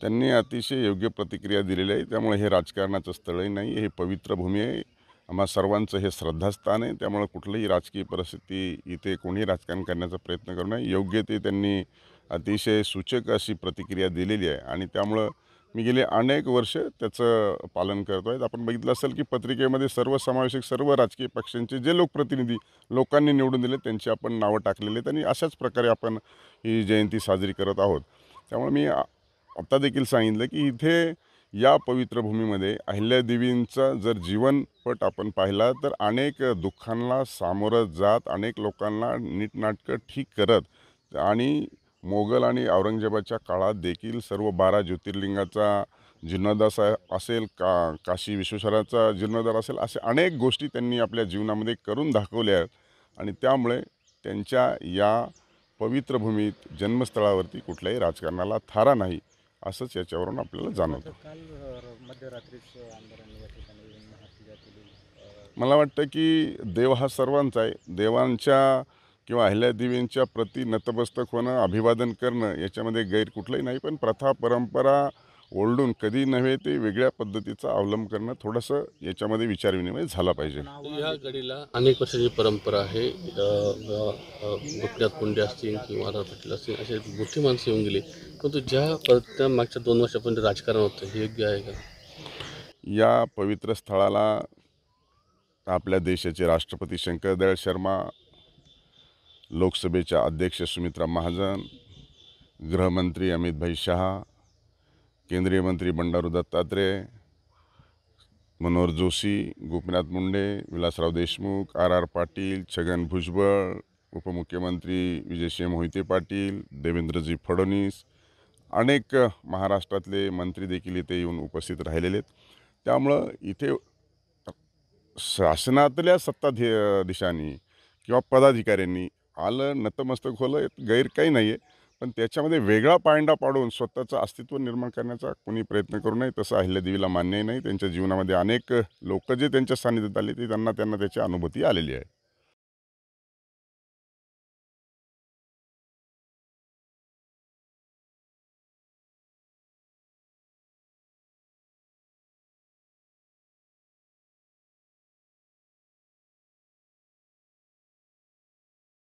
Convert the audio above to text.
त्यांनी अतिशय योग्य प्रतिक्रिया दिलेली आहे त्यामुळे हे राजकारणाचं स्थळही नाही हे पवित्र भूमी आहे आम्हा सर्वांचं हे श्रद्धास्थान आहे त्यामुळे कुठलीही राजकीय परिस्थिती इथे कोणीही राजकारण करण्याचा प्रयत्न करू नये योग्य ते त्यांनी अतिशय सूचक अशी प्रतिक्रिया दिलेली आहे आणि त्यामुळं मी गेले अनेक वर्ष त्याचं पालन करतो आहे आपण बघितलं असेल की पत्रिकेमध्ये सर्वसमावेशक सर्व राजकीय पक्षांचे जे लोकप्रतिनिधी लोकांनी निवडून दिले त्यांची आपण नावं टाकलेली आहेत आणि अशाच प्रकारे आपण ही जयंती साजरी करत आहोत त्यामुळे मी आत्ता देखील सांगितलं की इथे या पवित्र भूमीमध्ये अहिल्यादेवींचा जर जीवनपट आपण पाहिला तर अनेक दुःखांना सामोरं जात अनेक लोकांना नीटनाटकं ठीक करत आणि मोगल आणि औरंगजेबाच्या काळात देखील सर्व बारा ज्योतिर्लिंगाचा जीर्णोदास असेल का काशी विश्वेश्वराचा जीर्णोद्धार असेल असे अनेक गोष्टी त्यांनी आपल्या जीवनामध्ये करून दाखवल्या आहेत आणि त्यामुळे त्यांच्या या पवित्र भूमीत जन्मस्थळावरती कुठल्याही राजकारणाला थारा नाही असंच याच्यावरून आपल्याला जाणवतं मला वाटतं की देव हा सर्वांचा आहे देवांच्या किंवा अहिल्या देवींच्या प्रति नतमस्तक होणं अभिवादन करणं याच्यामध्ये गैर कुठलंही नाही पण प्रथा परंपरा ओरडून कधी नव्हे ते वेगळ्या पद्धतीचा अवलंब करणं थोडंसं याच्यामध्ये विचारविनिमय झाला पाहिजे या गडीला अनेक वर्षाची परंपरा आहे बकऱ्यात कुंडे असतील किंवा पाटील असतील असे मोठी माणसं येऊन गेली परंतु ज्या परत मागच्या दोन वर्षापर्यंत राजकारण होतं हे योग्य आहे का या पवित्र स्थळाला आपल्या देशाचे राष्ट्रपती शंकर शर्मा लोकसभेच्या अध्यक्ष सुमित्रा महाजन गृहमंत्री अमित भाई शहा केंद्रीय मंत्री बंडारू दत्तात्रय मनोहर जोशी गोपीनाथ मुंडे विलासराव देशमुख आर आर पाटील छगन भुजबळ उपमुख्यमंत्री विजयसिंह मोहिते पाटील देवेंद्रजी फडणवीस अनेक महाराष्ट्रातले मंत्री देखील इथे येऊन उपस्थित राहिलेले आहेत त्यामुळं इथे शासनातल्या सत्ताधी दिशांनी किंवा पदाधिकाऱ्यांनी आलं नतमस्तक होलं गैर काही नाही आहे पण त्याच्यामध्ये वेगळा पायंडा पाडून स्वतःचं अस्तित्व निर्माण करण्याचा कोणी प्रयत्न करू नये तसं अहिल्यादेवीला मान्यही नाही त्यांच्या जीवनामध्ये अनेक लोक जे त्यांच्या सान्निध्यात आले ते त्यांना त्यांना त्याची अनुभूती आलेली आहे